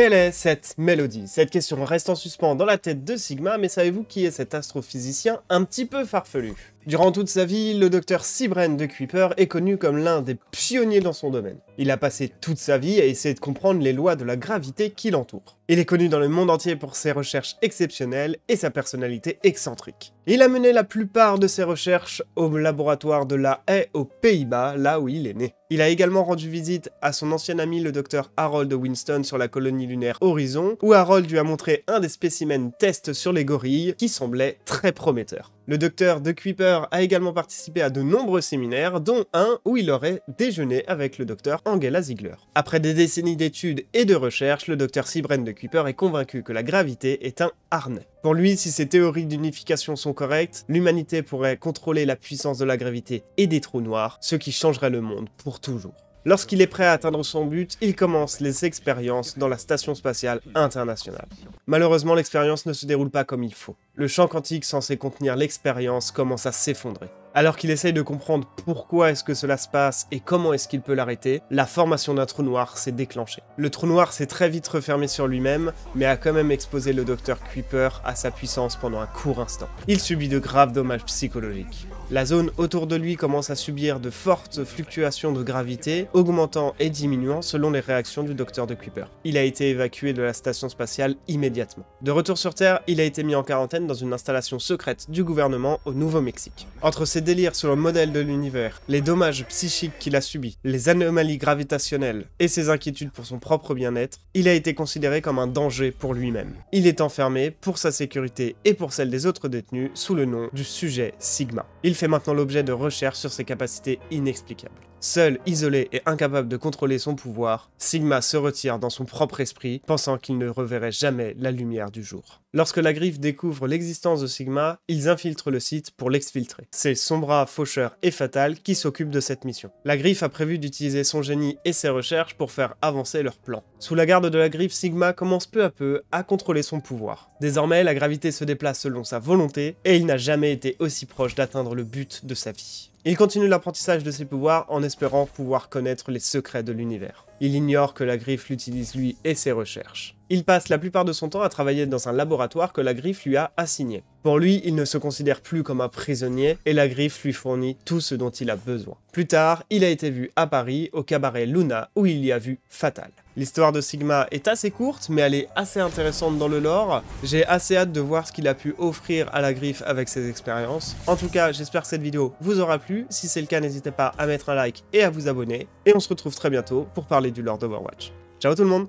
Quelle est cette mélodie Cette question reste en suspens dans la tête de Sigma, mais savez-vous qui est cet astrophysicien un petit peu farfelu Durant toute sa vie, le docteur Sibren de Kuiper est connu comme l'un des pionniers dans son domaine. Il a passé toute sa vie à essayer de comprendre les lois de la gravité qui l'entourent. Il est connu dans le monde entier pour ses recherches exceptionnelles et sa personnalité excentrique. Il a mené la plupart de ses recherches au laboratoire de la haie aux Pays-Bas, là où il est né. Il a également rendu visite à son ancien ami le docteur Harold Winston sur la colonie lunaire Horizon, où Harold lui a montré un des spécimens tests sur les gorilles qui semblait très prometteur. Le docteur De Kuiper a également participé à de nombreux séminaires, dont un où il aurait déjeuné avec le docteur Angela Ziegler. Après des décennies d'études et de recherches, le docteur Sibren De Kuiper est convaincu que la gravité est un harnais. Pour lui, si ses théories d'unification sont correctes, l'humanité pourrait contrôler la puissance de la gravité et des trous noirs, ce qui changerait le monde pour toujours. Lorsqu'il est prêt à atteindre son but, il commence les expériences dans la Station spatiale internationale. Malheureusement, l'expérience ne se déroule pas comme il faut. Le champ quantique censé contenir l'expérience commence à s'effondrer. Alors qu'il essaye de comprendre pourquoi est-ce que cela se passe et comment est-ce qu'il peut l'arrêter, la formation d'un trou noir s'est déclenchée. Le trou noir s'est très vite refermé sur lui-même, mais a quand même exposé le docteur Kuiper à sa puissance pendant un court instant. Il subit de graves dommages psychologiques. La zone autour de lui commence à subir de fortes fluctuations de gravité, augmentant et diminuant selon les réactions du docteur de Kuiper. Il a été évacué de la station spatiale immédiatement. De retour sur Terre, il a été mis en quarantaine dans une installation secrète du gouvernement au Nouveau-Mexique. Entre ses délires sur le modèle de l'univers, les dommages psychiques qu'il a subis, les anomalies gravitationnelles et ses inquiétudes pour son propre bien-être, il a été considéré comme un danger pour lui-même. Il est enfermé pour sa sécurité et pour celle des autres détenus sous le nom du sujet Sigma fait maintenant l'objet de recherches sur ses capacités inexplicables. Seul, isolé et incapable de contrôler son pouvoir, Sigma se retire dans son propre esprit, pensant qu'il ne reverrait jamais la lumière du jour. Lorsque la griffe découvre l'existence de Sigma, ils infiltrent le site pour l'exfiltrer. C'est Sombra, Faucheur et Fatal qui s'occupent de cette mission. La griffe a prévu d'utiliser son génie et ses recherches pour faire avancer leur plan sous la garde de la griffe, Sigma commence peu à peu à contrôler son pouvoir. Désormais, la gravité se déplace selon sa volonté, et il n'a jamais été aussi proche d'atteindre le but de sa vie. Il continue l'apprentissage de ses pouvoirs en espérant pouvoir connaître les secrets de l'univers. Il ignore que la griffe l'utilise lui et ses recherches. Il passe la plupart de son temps à travailler dans un laboratoire que la griffe lui a assigné. Pour lui, il ne se considère plus comme un prisonnier et la griffe lui fournit tout ce dont il a besoin. Plus tard, il a été vu à Paris, au cabaret Luna, où il y a vu Fatal. L'histoire de Sigma est assez courte, mais elle est assez intéressante dans le lore. J'ai assez hâte de voir ce qu'il a pu offrir à la griffe avec ses expériences. En tout cas, j'espère que cette vidéo vous aura plu. Si c'est le cas, n'hésitez pas à mettre un like et à vous abonner. Et on se retrouve très bientôt pour parler du lore d'Overwatch. Ciao tout le monde